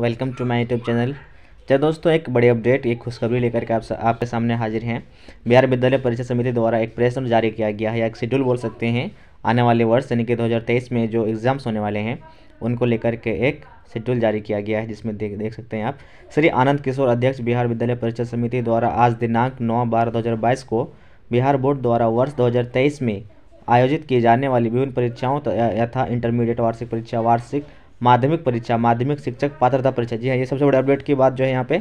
welcome to my YouTube channel चलो दोस्तों एक बड़ी अपडेट एक खुशखबरी लेकर के आप आपके सामने हाजिर हैं बिहार विद्यालय परीक्षा समिति द्वारा एक प्रेस नोट जारी किया गया है या एक शेड्यूल बोल सकते हैं आने वाले वर्ष यानी कि 2023 में जो एग्ज़ाम्स होने वाले हैं उनको लेकर के एक शेड्यूल जारी किया गया है जिसमें देख देख सकते हैं आप श्री आनंद किशोर अध्यक्ष बिहार विद्यालय परीक्षा समिति द्वारा आज दिनांक नौ बारह दो को बिहार बोर्ड द्वारा वर्ष दो में आयोजित की जाने वाली विभिन्न परीक्षाओं यथा इंटरमीडिएट वार्षिक परीक्षा वार्षिक माध्यमिक परीक्षा माध्यमिक शिक्षक पात्रता परीक्षा जी हाँ ये सबसे बड़े अपडेट की बात जो है यहाँ पे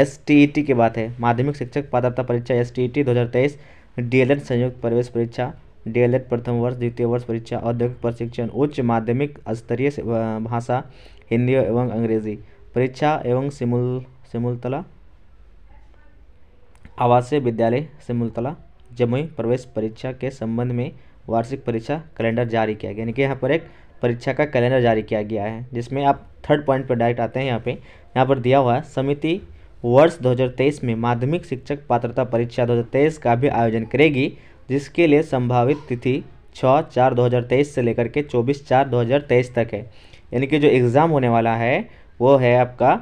एस e की बात है माध्यमिक शिक्षक पात्रता परीक्षा एस टी ई डीएलएड संयुक्त प्रवेश परीक्षा डीएलएड प्रथम वर्ष द्वितीय वर्ष परीक्षा औद्योगिक प्रशिक्षण उच्च माध्यमिक स्तरीय भाषा हिंदी एवं अंग्रेजी परीक्षा एवं सिमुल सिमुलतला आवासीय विद्यालय सिमुलतला जमुई प्रवेश परीक्षा के संबंध में वार्षिक परीक्षा कैलेंडर जारी किया गया यानी कि यहाँ पर एक परीक्षा का कैलेंडर जारी किया गया है जिसमें आप थर्ड पॉइंट पर डायरेक्ट आते हैं यहाँ पे यहाँ पर दिया हुआ है समिति वर्ष 2023 में माध्यमिक शिक्षक पात्रता परीक्षा 2023 का भी आयोजन करेगी जिसके लिए संभावित तिथि 6 चार 2023 से लेकर के 24 चार 2023 तक है यानी कि जो एग्ज़ाम होने वाला है वो है आपका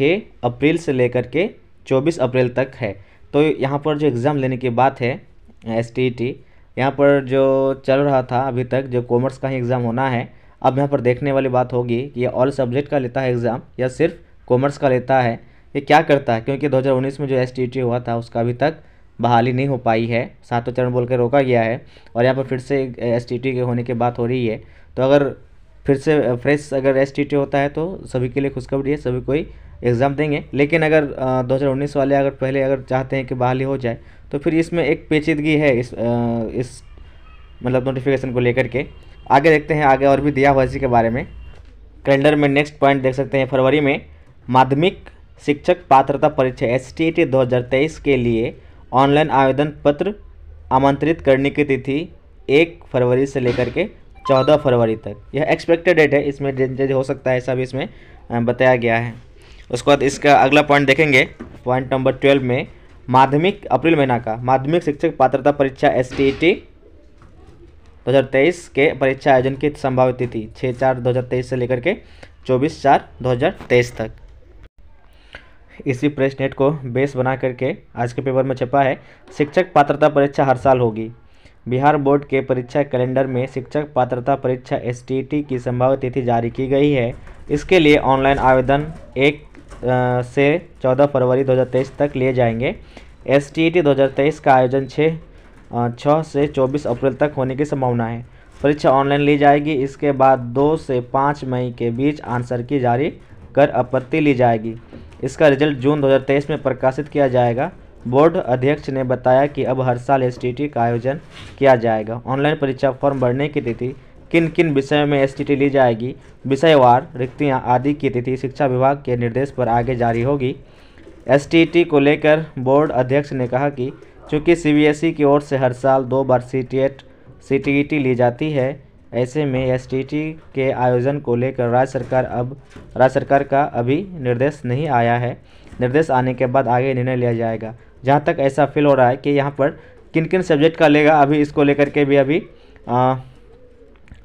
6 अप्रैल से लेकर के 24 अप्रैल तक है तो यहाँ पर जो एग्ज़ाम लेने की बात है एस टी यहाँ पर जो चल रहा था अभी तक जो कॉमर्स का ही एग्ज़ाम होना है अब यहाँ पर देखने वाली बात होगी कि ये ऑल सब्जेक्ट का लेता है एग्ज़ाम या सिर्फ कॉमर्स का लेता है ये क्या करता है क्योंकि 2019 में जो एस हुआ था उसका अभी तक बहाली नहीं हो पाई है सातों चरण बोल के रोका गया है और यहाँ पर फिर से एस के होने की बात हो रही है तो अगर फिर से फ्रेश अगर एस होता है तो सभी के लिए खुशखबरी है सभी कोई एग्ज़ाम देंगे लेकिन अगर दो हज़ार उन्नीस वाले अगर पहले अगर चाहते हैं कि बहाली हो जाए तो फिर इसमें एक पेचीदगी है इस आ, इस मतलब नोटिफिकेशन को लेकर के आगे देखते हैं आगे और भी दिया हुआ इसी के बारे में कैलेंडर में नेक्स्ट पॉइंट देख सकते हैं फरवरी में माध्यमिक शिक्षक पात्रता परीक्षा एस टी 2023 के लिए ऑनलाइन आवेदन पत्र आमंत्रित करने की तिथि एक फरवरी से लेकर के चौदह फरवरी तक यह एक्सपेक्टेड डेट है इसमें चेंजेज हो सकता है सब इसमें बताया गया है उसके बाद इसका अगला पॉइंट देखेंगे पॉइंट नंबर ट्वेल्व में माध्यमिक अप्रैल महीना का माध्यमिक शिक्षक पात्रता परीक्षा एस टी टी दो हज़ार तेईस के परीक्षा आयोजन की संभावित तिथि छः चार दो हज़ार तेईस से लेकर के चौबीस चार दो हज़ार तेईस तक इसी प्रेस नेट को बेस बना करके आज के पेपर में छपा है शिक्षक पात्रता परीक्षा हर साल होगी बिहार बोर्ड के परीक्षा कैलेंडर में शिक्षक पात्रता परीक्षा एस की संभाव्य तिथि जारी की गई है इसके लिए ऑनलाइन आवेदन एक से 14 फरवरी 2023 तक लिए जाएंगे एस टी 2023 का आयोजन छः छः से 24 अप्रैल तक होने की संभावना है परीक्षा ऑनलाइन ली जाएगी इसके बाद दो से पाँच मई के बीच आंसर की जारी कर आपत्ति ली जाएगी इसका रिजल्ट जून 2023 में प्रकाशित किया जाएगा बोर्ड अध्यक्ष ने बताया कि अब हर साल एस का आयोजन किया जाएगा ऑनलाइन परीक्षा फॉर्म भरने की तिथि किन किन विषयों में एस ली जाएगी विषयवार रिक्तियाँ आदि की तिथि शिक्षा विभाग के निर्देश पर आगे जारी होगी एस को लेकर बोर्ड अध्यक्ष ने कहा कि चूँकि सी e की ओर से हर साल दो बार सी टी ली जाती है ऐसे में एस के आयोजन को लेकर राज्य सरकार अब राज्य सरकार का अभी निर्देश नहीं आया है निर्देश आने के बाद आगे निर्णय लिया जाएगा जहाँ तक ऐसा फील हो रहा है कि यहाँ पर किन किन सब्जेक्ट का लेगा अभी इसको लेकर के भी अभी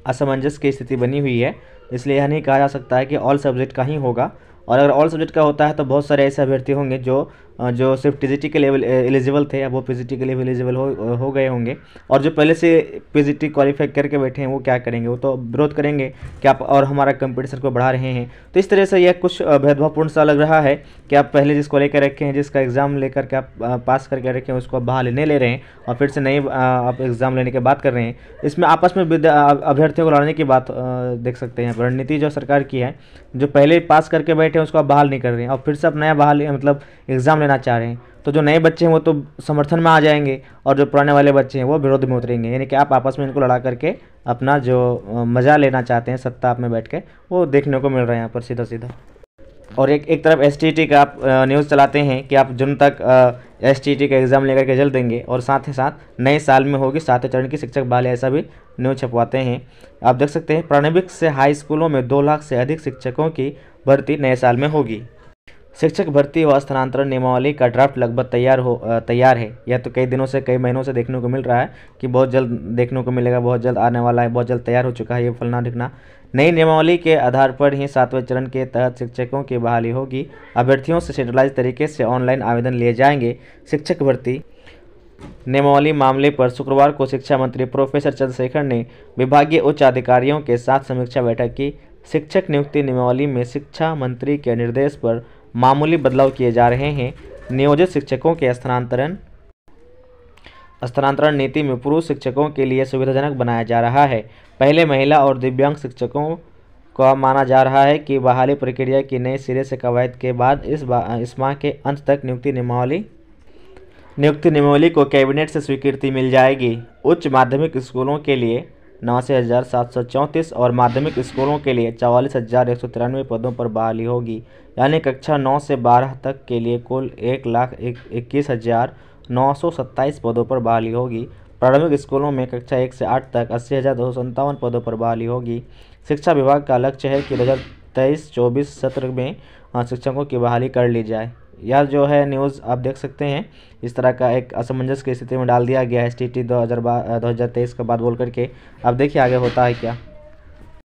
असमंजस की स्थिति बनी हुई है इसलिए यह नहीं कहा जा सकता है कि ऑल सब्जेक्ट का ही होगा और अगर ऑल सब्जेक्ट का होता है तो बहुत सारे ऐसे अभ्यर्थी होंगे जो जो सिर्फ टी के लेवल एलिजिबल थे अब वो पी के लिए एलिजिबल हो हो गए होंगे और जो पहले से पी क्वालिफाई करके बैठे हैं वो क्या करेंगे वो तो विरोध करेंगे कि आप और हमारा कंपटीशन को बढ़ा रहे हैं तो इस तरह से यह कुछ भेदभावपूर्ण सा लग रहा है कि आप पहले जिसको लेकर रखे हैं जिसका एग्ज़ाम लेकर के आप पास करके रखे हैं उसको आप बहाल नहीं ले रहे हैं और फिर से नए आप एग्ज़ाम लेने की बात कर रहे हैं इसमें आपस में अभ्यर्थियों को लड़ने की बात देख सकते हैं रणनीति जो सरकार की है जो पहले पास करके बैठे हैं उसको आप बहाल नहीं कर रहे हैं और फिर से आप नया बहाल मतलब एग्ज़ाम लेना चाह रहे हैं तो जो नए बच्चे हैं वो तो समर्थन में आ जाएंगे और जो पुराने वाले बच्चे हैं वो विरोध में उतरेंगे यानी कि आप आपस में इनको लड़ा करके अपना जो मज़ा लेना चाहते हैं सत्ता आप में बैठ के वो देखने को मिल रहा है यहाँ पर सीधा सीधा और एक एक तरफ एस का आप न्यूज़ चलाते हैं कि आप जून तक एस का एग्ज़ाम लेकर के जल देंगे और साथ ही साथ नए साल में होगी सातवें चरण की शिक्षक बाल ऐसा भी न्यूज़ छपवाते हैं आप देख सकते हैं प्रारंभिक से हाई स्कूलों में दो लाख से अधिक शिक्षकों की भर्ती नए साल में होगी शिक्षक भर्ती व स्थानांतरण नियमावली का ड्राफ्ट लगभग तैयार हो तैयार है यह तो कई दिनों से कई महीनों से देखने को मिल रहा है कि बहुत जल्द देखने को मिलेगा बहुत जल्द आने वाला है बहुत जल्द तैयार हो चुका है ये फलना दिखना नई नियमावली के आधार पर ही सातवें चरण के तहत शिक्षकों की बहाली होगी अभ्यर्थियों से सेंट्रलाइज तरीके से ऑनलाइन आवेदन लिए जाएंगे शिक्षक भर्ती नियमावली मामले पर शुक्रवार को शिक्षा मंत्री प्रोफेसर चंद्रशेखर ने विभागीय उच्च अधिकारियों के साथ समीक्षा बैठक की शिक्षक नियुक्ति नियमावली में शिक्षा मंत्री के निर्देश पर मामूली बदलाव किए जा रहे हैं नियोजित शिक्षकों के स्थानांतरण स्थानांतरण नीति में पुरुष शिक्षकों के लिए सुविधाजनक बनाया जा रहा है पहले महिला और दिव्यांग शिक्षकों को माना जा रहा है कि बहाली प्रक्रिया की नए सिरे से कवायद के बाद इस बा, इस माह के अंत तक नियुक्ति नियमावली नियुक्ति नियमावली को कैबिनेट से स्वीकृति मिल जाएगी उच्च माध्यमिक स्कूलों के लिए नवासी हज़ार सात सौ चौंतीस और माध्यमिक स्कूलों के लिए चवालीस हज़ार एक सौ तिरानवे पदों पर बहाली होगी यानी कक्षा नौ से बारह तक के लिए कुल एक लाख एक इक्कीस हज़ार नौ सौ सत्ताईस पदों पर बहाली होगी प्रारंभिक स्कूलों में कक्षा एक से आठ तक अस्सी हज़ार दो सौ सत्तावन पदों पर बहाली होगी शिक्षा विभाग का लक्ष्य है कि दो हज़ार तेईस चौबीस सत्र में शिक्षकों की बहाली कर ली जाए यह जो है न्यूज़ आप देख सकते हैं इस तरह का एक असमंजस की स्थिति में डाल दिया गया है एस टी टी दो हज़ार बा दो हज़ार तेईस के बाद बोल करके अब देखिए आगे होता है क्या